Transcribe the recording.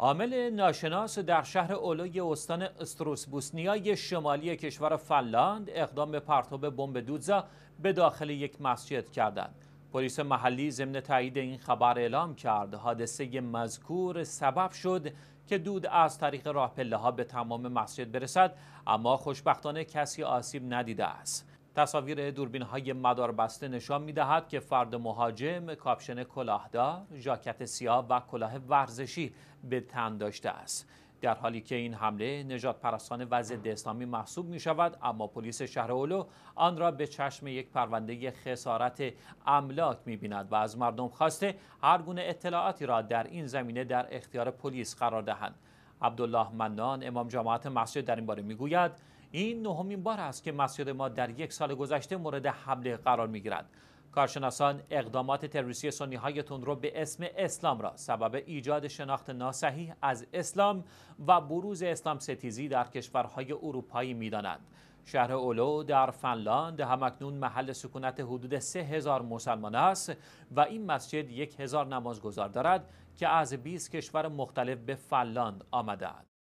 عامل ناشناس در شهر اولوی استان استروسبوسنیای شمالی کشور فلاند اقدام به پرتاب بمب دودزا به داخل یک مسجد کردند. پلیس محلی ضمن تایید این خبر اعلام کرد حادثه مذکور سبب شد که دود از طریق راه پله ها به تمام مسجد برسد اما خوشبختانه کسی آسیب ندیده است تصاویر دوربین های مدار بسته نشان می دهد که فرد مهاجم کاپشن کلاهدار، ژاکت سیاه و کلاه ورزشی به تن داشته است. در حالی که این حمله نجات پرستان و ضد اسلامی محسوب می شود اما پلیس شهر اولو آن را به چشم یک پرونده خسارت املاک می بیند و از مردم خواسته هر گونه اطلاعاتی را در این زمینه در اختیار پلیس قرار دهند عبدالله منان امام جماعت مسجد در این باره میگوید این نهمین بار است که مسجد ما در یک سال گذشته مورد حمله قرار میگیرد کارشناسان اقدامات تروریستی سنی های به اسم اسلام را سبب ایجاد شناخت ناسحیح از اسلام و بروز اسلام ستیزی در کشورهای اروپایی میدانند شهر اولو در فنلاند همکنون محل سکونت حدود هزار مسلمان است و این مسجد هزار نمازگزار دارد که از 20 کشور مختلف به فنلاند است.